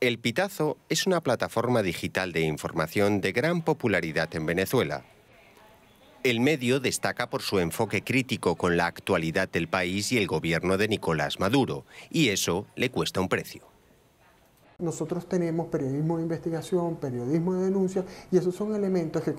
El Pitazo es una plataforma digital de información de gran popularidad en Venezuela. El medio destaca por su enfoque crítico con la actualidad del país y el gobierno de Nicolás Maduro, y eso le cuesta un precio. Nosotros tenemos periodismo de investigación, periodismo de denuncia, y esos son elementos que,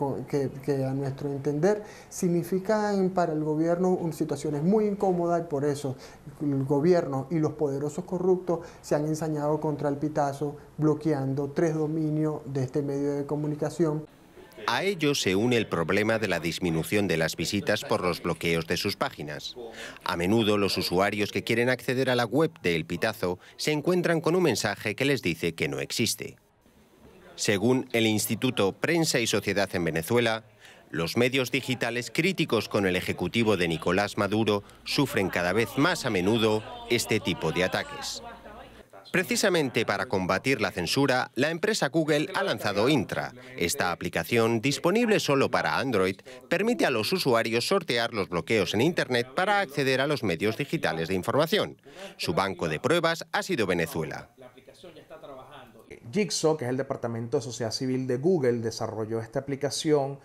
que a nuestro entender significan para el gobierno situaciones muy incómodas y por eso el gobierno y los poderosos corruptos se han ensañado contra el pitazo, bloqueando tres dominios de este medio de comunicación. A ello se une el problema de la disminución de las visitas por los bloqueos de sus páginas. A menudo los usuarios que quieren acceder a la web de El Pitazo se encuentran con un mensaje que les dice que no existe. Según el Instituto Prensa y Sociedad en Venezuela, los medios digitales críticos con el ejecutivo de Nicolás Maduro sufren cada vez más a menudo este tipo de ataques. Precisamente para combatir la censura, la empresa Google ha lanzado Intra. Esta aplicación, disponible solo para Android, permite a los usuarios sortear los bloqueos en Internet para acceder a los medios digitales de información. Su banco de pruebas ha sido Venezuela. Jigsaw, que es el departamento de sociedad civil de Google, desarrolló esta aplicación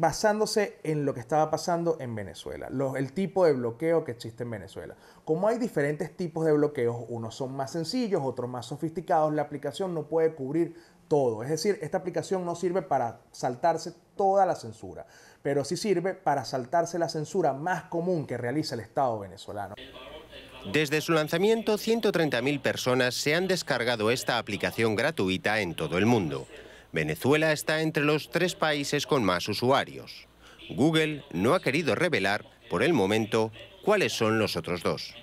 basándose en lo que estaba pasando en Venezuela, el tipo de bloqueo que existe en Venezuela. Como hay diferentes tipos de bloqueos, unos son más sencillos, otros más sofisticados, la aplicación no puede cubrir todo. Es decir, esta aplicación no sirve para saltarse toda la censura, pero sí sirve para saltarse la censura más común que realiza el Estado venezolano. Desde su lanzamiento, 130.000 personas se han descargado esta aplicación gratuita en todo el mundo. Venezuela está entre los tres países con más usuarios. Google no ha querido revelar, por el momento, cuáles son los otros dos.